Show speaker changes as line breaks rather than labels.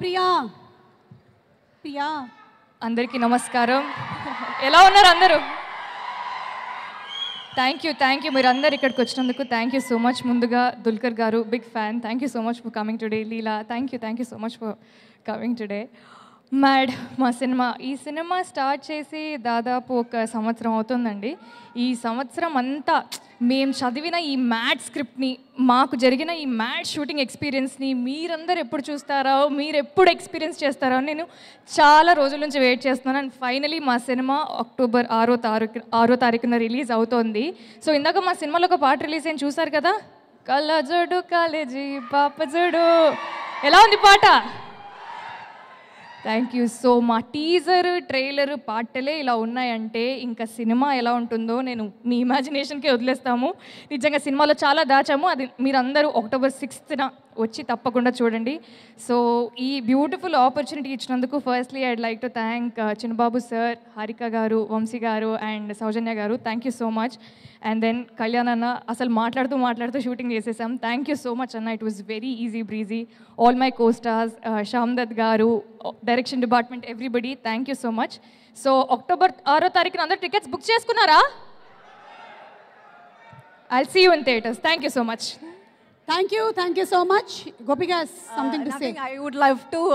ప్రియా ప్రియా అందరికీ నమస్కారం ఎలా ఉన్నారు అందరూ థ్యాంక్ యూ థ్యాంక్ యూ మీరు అందరు ఇక్కడికి వచ్చినందుకు థ్యాంక్ యూ సో మచ్ ముందుగా Dulquer garu big fan thank you so much for coming today Leela thank you thank you so much for coming today mad మా సినిమా ఈ సినిమా స్టార్ట్ చేసి దాదాపు ఒక సంవత్సరం అవుతుందండి ఈ సంవత్సరం అంతా మేము చదివిన ఈ మ్యాడ్ స్క్రిప్ట్ని మాకు జరిగిన ఈ మ్యాడ్ షూటింగ్ ఎక్స్పీరియన్స్ని మీరందరు ఎప్పుడు చూస్తారో మీరు ఎప్పుడు ఎక్స్పీరియన్స్ చేస్తారో నేను చాలా రోజుల నుంచి వెయిట్ చేస్తున్నాను అండ్ ఫైనలీ మా సినిమా అక్టోబర్ ఆరో తారీఖు ఆరో తారీఖున రిలీజ్ అవుతోంది సో ఇందాక మా సినిమాలో ఒక పాట రిలీజ్ అయిన చూసారు కదా కళ్ళ జోడు కాలేజీ పాప జోడు ఎలా ఉంది పాట థ్యాంక్ యూ సో మా టీజర్ ట్రైలర్ పాటలే ఇలా ఉన్నాయంటే ఇంకా సినిమా ఎలా ఉంటుందో నేను మీ ఇమాజినేషన్కే వదిలేస్తాము నిజంగా సినిమాలో చాలా దాచాము అది మీరందరూ అక్టోబర్ సిక్స్త్న వచ్చి తప్పకుండా చూడండి సో ఈ బ్యూటిఫుల్ ఆపర్చునిటీ ఇచ్చినందుకు firstly I'd like to thank Chinnababu sir Harika garu Vamsi garu and Soujanya garu thank you so much and then Kalyan అన్న అసలు మాట్లాడుతూ మాట్లాడుతూ షూటింగ్ చేసేసాం థ్యాంక్ యూ సో మచ్ అన్న it was very easy breezy all my costars Dutt garu uh, direction department everybody thank you so much so October ఆరో తారీఖున అందరు tickets book చేసుకున్నారా I see you in theatres thank you so much thank you thank you so much Gopika something to say I would love to